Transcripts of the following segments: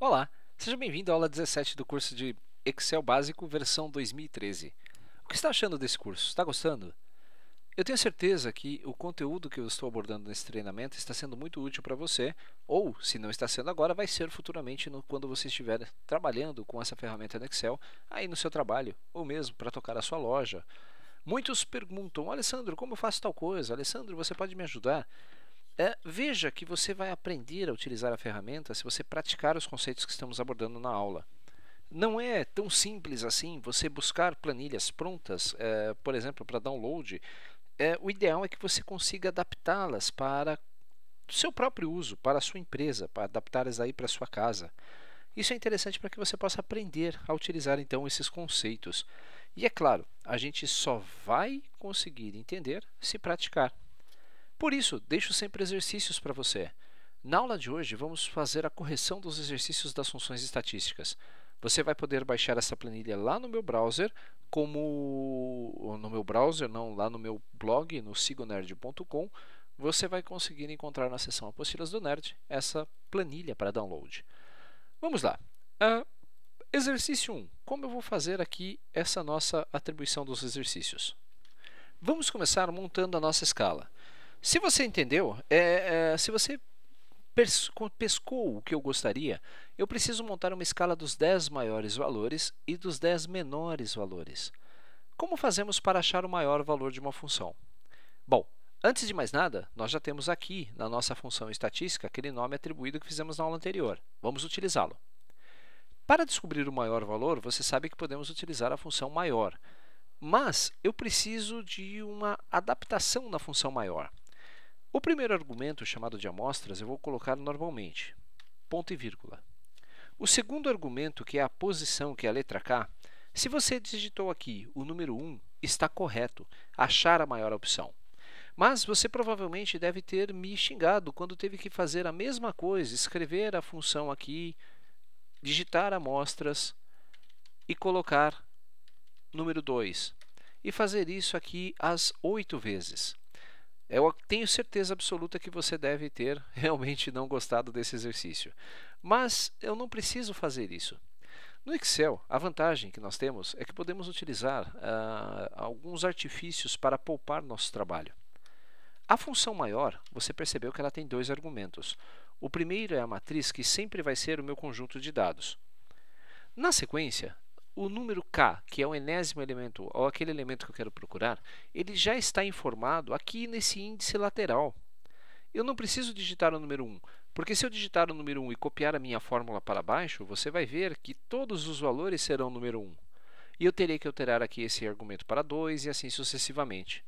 Olá, seja bem-vindo à aula 17 do curso de Excel Básico versão 2013. O que está achando desse curso? Está gostando? Eu tenho certeza que o conteúdo que eu estou abordando nesse treinamento está sendo muito útil para você, ou, se não está sendo agora, vai ser futuramente no, quando você estiver trabalhando com essa ferramenta no Excel, aí no seu trabalho, ou mesmo para tocar a sua loja. Muitos perguntam, Alessandro, como eu faço tal coisa? Alessandro, você pode me ajudar? É, veja que você vai aprender a utilizar a ferramenta se você praticar os conceitos que estamos abordando na aula. Não é tão simples assim você buscar planilhas prontas, é, por exemplo, para download. É, o ideal é que você consiga adaptá-las para o seu próprio uso, para a sua empresa, para adaptá-las aí para a sua casa. Isso é interessante para que você possa aprender a utilizar então esses conceitos. E é claro, a gente só vai conseguir entender se praticar. Por isso, deixo sempre exercícios para você. Na aula de hoje, vamos fazer a correção dos exercícios das funções estatísticas. Você vai poder baixar essa planilha lá no meu browser, como no meu browser, não, lá no meu blog, no sigonerd.com, você vai conseguir encontrar na seção Apostilas do Nerd essa planilha para download. Vamos lá. Uh, exercício 1. Como eu vou fazer aqui essa nossa atribuição dos exercícios? Vamos começar montando a nossa escala. Se você entendeu, é, é, se você pescou o que eu gostaria, eu preciso montar uma escala dos 10 maiores valores e dos 10 menores valores. Como fazemos para achar o maior valor de uma função? Bom, antes de mais nada, nós já temos aqui na nossa função estatística aquele nome atribuído que fizemos na aula anterior. Vamos utilizá-lo. Para descobrir o maior valor, você sabe que podemos utilizar a função maior, mas eu preciso de uma adaptação na função maior. O primeiro argumento, chamado de amostras, eu vou colocar normalmente, ponto e vírgula. O segundo argumento, que é a posição, que é a letra K, se você digitou aqui o número 1, está correto, achar a maior opção. Mas você provavelmente deve ter me xingado quando teve que fazer a mesma coisa, escrever a função aqui, digitar amostras e colocar número 2. E fazer isso aqui as oito vezes. Eu tenho certeza absoluta que você deve ter realmente não gostado desse exercício. Mas eu não preciso fazer isso. No Excel, a vantagem que nós temos é que podemos utilizar uh, alguns artifícios para poupar nosso trabalho. A função maior, você percebeu que ela tem dois argumentos. O primeiro é a matriz, que sempre vai ser o meu conjunto de dados. Na sequência, o número k, que é o enésimo elemento, ou aquele elemento que eu quero procurar, ele já está informado aqui nesse índice lateral. Eu não preciso digitar o número 1, porque se eu digitar o número 1 e copiar a minha fórmula para baixo, você vai ver que todos os valores serão número 1. E eu terei que alterar aqui esse argumento para 2 e assim sucessivamente.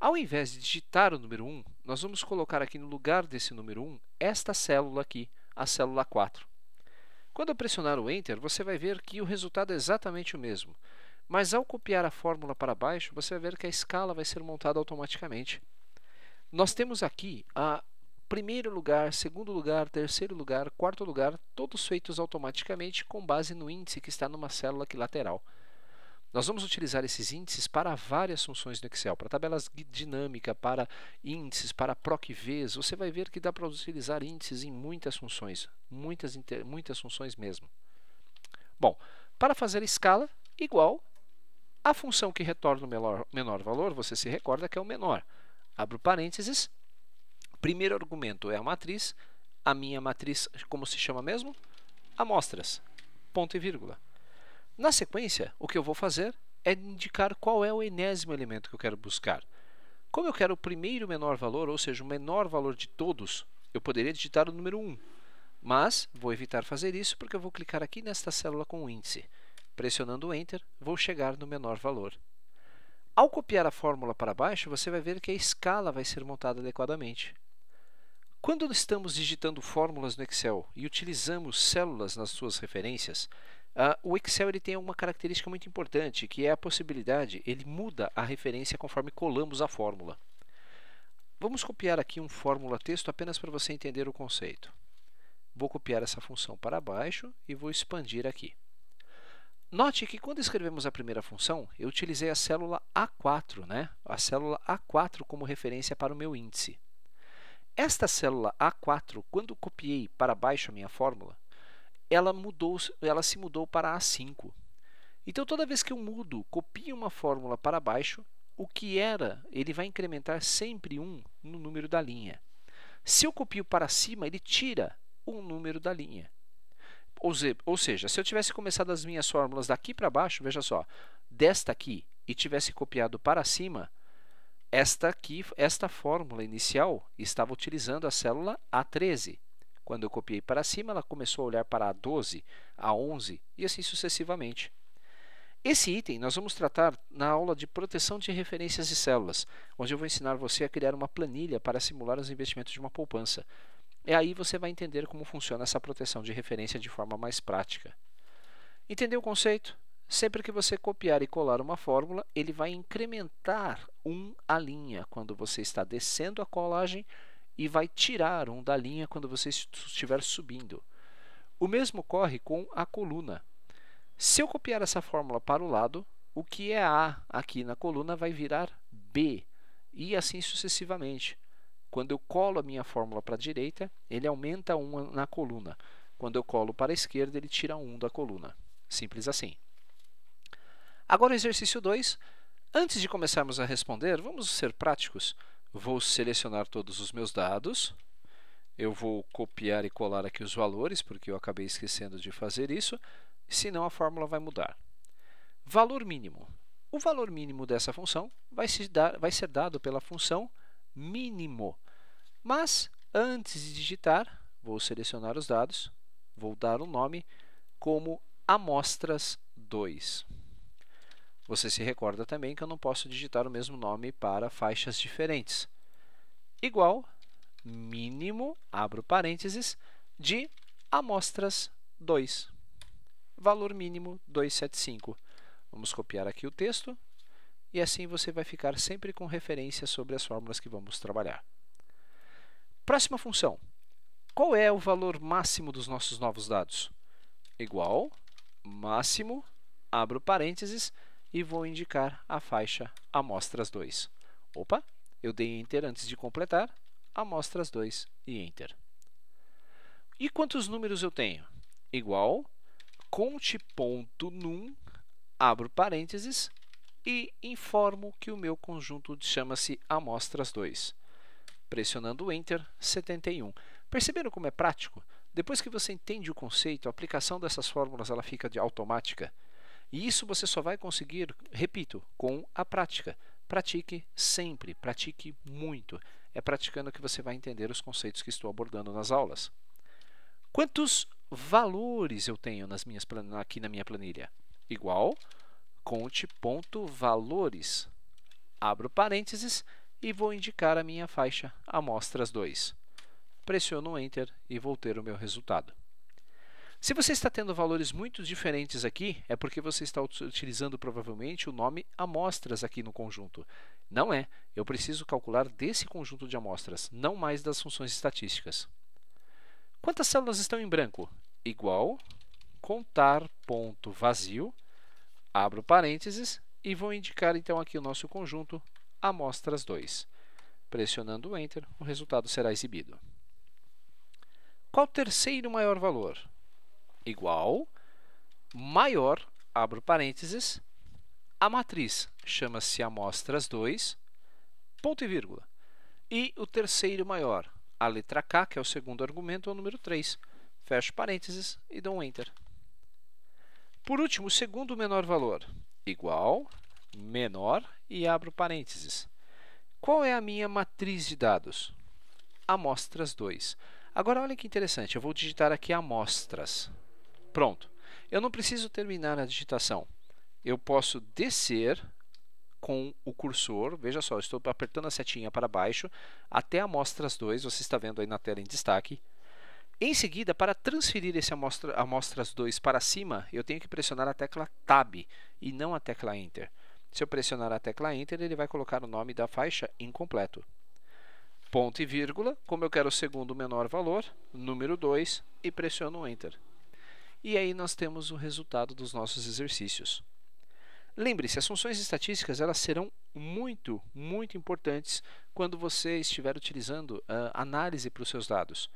Ao invés de digitar o número 1, nós vamos colocar aqui no lugar desse número 1 esta célula aqui, a célula 4. Quando eu pressionar o Enter, você vai ver que o resultado é exatamente o mesmo. Mas ao copiar a fórmula para baixo, você vai ver que a escala vai ser montada automaticamente. Nós temos aqui a primeiro lugar, segundo lugar, terceiro lugar, quarto lugar, todos feitos automaticamente com base no índice que está numa célula aqui lateral. Nós vamos utilizar esses índices para várias funções no Excel, para tabelas dinâmica, para índices, para Vs. Você vai ver que dá para utilizar índices em muitas funções, muitas, muitas funções mesmo. Bom, para fazer a escala, igual a função que retorna o menor, menor valor, você se recorda que é o menor. Abro parênteses, primeiro argumento é a matriz, a minha matriz, como se chama mesmo? Amostras, ponto e vírgula. Na sequência, o que eu vou fazer é indicar qual é o enésimo elemento que eu quero buscar. Como eu quero o primeiro menor valor, ou seja, o menor valor de todos, eu poderia digitar o número 1, mas vou evitar fazer isso porque eu vou clicar aqui nesta célula com o índice. Pressionando o Enter, vou chegar no menor valor. Ao copiar a fórmula para baixo, você vai ver que a escala vai ser montada adequadamente. Quando estamos digitando fórmulas no Excel e utilizamos células nas suas referências, Uh, o Excel ele tem uma característica muito importante, que é a possibilidade, ele muda a referência conforme colamos a fórmula. Vamos copiar aqui um fórmula texto apenas para você entender o conceito. Vou copiar essa função para baixo e vou expandir aqui. Note que quando escrevemos a primeira função, eu utilizei a célula A4, né? a célula A4 como referência para o meu índice. Esta célula A4, quando copiei para baixo a minha fórmula, ela mudou, ela se mudou para A5. Então toda vez que eu mudo, copio uma fórmula para baixo, o que era, ele vai incrementar sempre 1 no número da linha. Se eu copio para cima, ele tira um número da linha. Ou seja, se eu tivesse começado as minhas fórmulas daqui para baixo, veja só, desta aqui e tivesse copiado para cima, esta aqui, esta fórmula inicial estava utilizando a célula A13. Quando eu copiei para cima, ela começou a olhar para a 12, a 11 e assim sucessivamente. Esse item nós vamos tratar na aula de proteção de referências de células, onde eu vou ensinar você a criar uma planilha para simular os investimentos de uma poupança. E aí você vai entender como funciona essa proteção de referência de forma mais prática. Entendeu o conceito? Sempre que você copiar e colar uma fórmula, ele vai incrementar 1 um a linha quando você está descendo a colagem e vai tirar um da linha quando você estiver subindo. O mesmo ocorre com a coluna. Se eu copiar essa fórmula para o lado, o que é A aqui na coluna vai virar B, e assim sucessivamente. Quando eu colo a minha fórmula para a direita, ele aumenta 1 na coluna. Quando eu colo para a esquerda, ele tira 1 da coluna. Simples assim. Agora o exercício 2. Antes de começarmos a responder, vamos ser práticos vou selecionar todos os meus dados. Eu vou copiar e colar aqui os valores, porque eu acabei esquecendo de fazer isso, senão a fórmula vai mudar. Valor mínimo. O valor mínimo dessa função vai, se dar, vai ser dado pela função mínimo. Mas, antes de digitar, vou selecionar os dados, vou dar um nome como amostras 2. Você se recorda também que eu não posso digitar o mesmo nome para faixas diferentes. Igual mínimo, abro parênteses, de amostras 2. Valor mínimo 275. Vamos copiar aqui o texto e assim você vai ficar sempre com referência sobre as fórmulas que vamos trabalhar. Próxima função. Qual é o valor máximo dos nossos novos dados? Igual máximo, abro parênteses, e vou indicar a faixa Amostras 2. Opa, eu dei Enter antes de completar, Amostras 2 e Enter. E quantos números eu tenho? Igual conte.num, abro parênteses e informo que o meu conjunto chama-se Amostras 2. Pressionando Enter, 71. Perceberam como é prático? Depois que você entende o conceito, a aplicação dessas fórmulas ela fica de automática. E isso você só vai conseguir, repito, com a prática. Pratique sempre, pratique muito. É praticando que você vai entender os conceitos que estou abordando nas aulas. Quantos valores eu tenho nas minhas aqui na minha planilha? Igual valores Abro parênteses e vou indicar a minha faixa amostras 2. Pressiono Enter e vou ter o meu resultado. Se você está tendo valores muito diferentes aqui, é porque você está utilizando provavelmente o nome amostras aqui no conjunto. Não é. Eu preciso calcular desse conjunto de amostras, não mais das funções estatísticas. Quantas células estão em branco? Igual contar ponto vazio, abro parênteses e vou indicar então aqui o nosso conjunto amostras 2. Pressionando o Enter, o resultado será exibido. Qual o terceiro maior valor? igual, maior, abro parênteses, a matriz chama-se amostras 2, ponto e vírgula. E o terceiro maior, a letra K, que é o segundo argumento, é o número 3. Fecho parênteses e dou um Enter. Por último, o segundo menor valor, igual, menor e abro parênteses. Qual é a minha matriz de dados? Amostras 2. Agora, olha que interessante, eu vou digitar aqui amostras. Pronto. Eu não preciso terminar a digitação. Eu posso descer com o cursor, veja só, estou apertando a setinha para baixo até amostras 2, você está vendo aí na tela em destaque. Em seguida, para transferir esse amostra, amostras 2 para cima, eu tenho que pressionar a tecla Tab e não a tecla Enter. Se eu pressionar a tecla Enter, ele vai colocar o nome da faixa incompleto. Ponto e vírgula, como eu quero o segundo menor valor, número 2, e pressiono Enter e aí nós temos o resultado dos nossos exercícios. Lembre-se, as funções estatísticas elas serão muito, muito importantes quando você estiver utilizando uh, análise para os seus dados.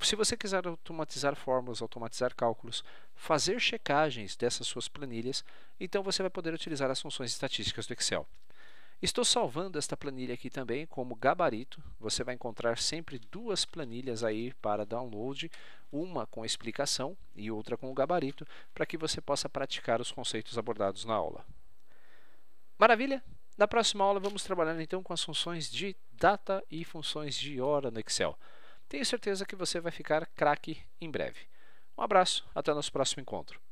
Se você quiser automatizar fórmulas, automatizar cálculos, fazer checagens dessas suas planilhas, então você vai poder utilizar as funções estatísticas do Excel. Estou salvando esta planilha aqui também como gabarito. Você vai encontrar sempre duas planilhas aí para download, uma com explicação e outra com o gabarito, para que você possa praticar os conceitos abordados na aula. Maravilha? Na próxima aula vamos trabalhar então com as funções de data e funções de hora no Excel. Tenho certeza que você vai ficar craque em breve. Um abraço, até nosso próximo encontro.